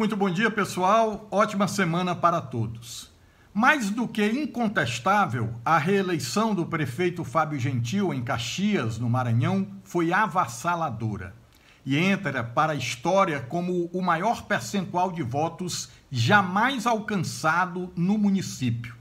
Muito bom dia, pessoal. Ótima semana para todos. Mais do que incontestável, a reeleição do prefeito Fábio Gentil em Caxias, no Maranhão, foi avassaladora e entra para a história como o maior percentual de votos jamais alcançado no município.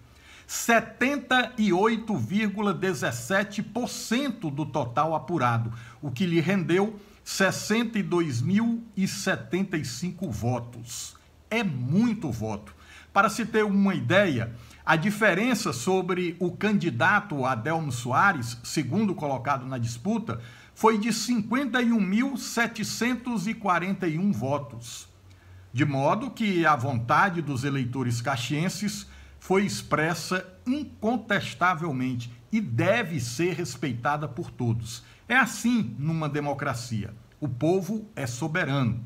78,17% do total apurado, o que lhe rendeu 62.075 votos. É muito voto. Para se ter uma ideia, a diferença sobre o candidato Adelmo Soares, segundo colocado na disputa, foi de 51.741 votos. De modo que a vontade dos eleitores caxienses foi expressa incontestavelmente e deve ser respeitada por todos. É assim numa democracia. O povo é soberano.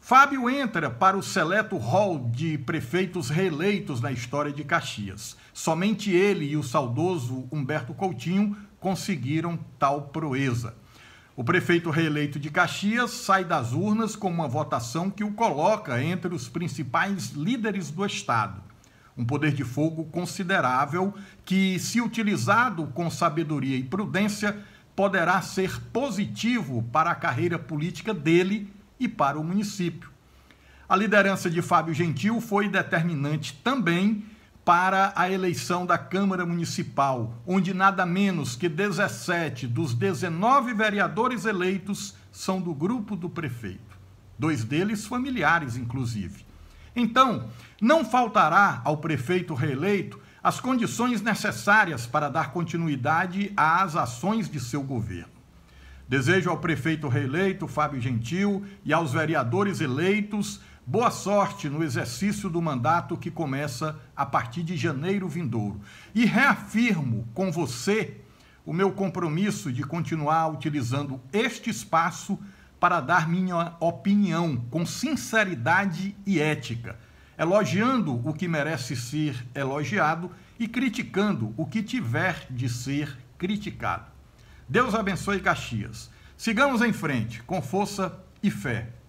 Fábio entra para o seleto hall de prefeitos reeleitos na história de Caxias. Somente ele e o saudoso Humberto Coutinho conseguiram tal proeza. O prefeito reeleito de Caxias sai das urnas com uma votação que o coloca entre os principais líderes do Estado. Um poder de fogo considerável que, se utilizado com sabedoria e prudência, poderá ser positivo para a carreira política dele e para o município. A liderança de Fábio Gentil foi determinante também para a eleição da Câmara Municipal, onde nada menos que 17 dos 19 vereadores eleitos são do grupo do prefeito, dois deles familiares, inclusive. Então, não faltará ao prefeito reeleito as condições necessárias para dar continuidade às ações de seu governo. Desejo ao prefeito reeleito Fábio Gentil e aos vereadores eleitos boa sorte no exercício do mandato que começa a partir de janeiro vindouro. E reafirmo com você o meu compromisso de continuar utilizando este espaço para dar minha opinião com sinceridade e ética elogiando o que merece ser elogiado e criticando o que tiver de ser criticado. Deus abençoe Caxias. Sigamos em frente com força e fé.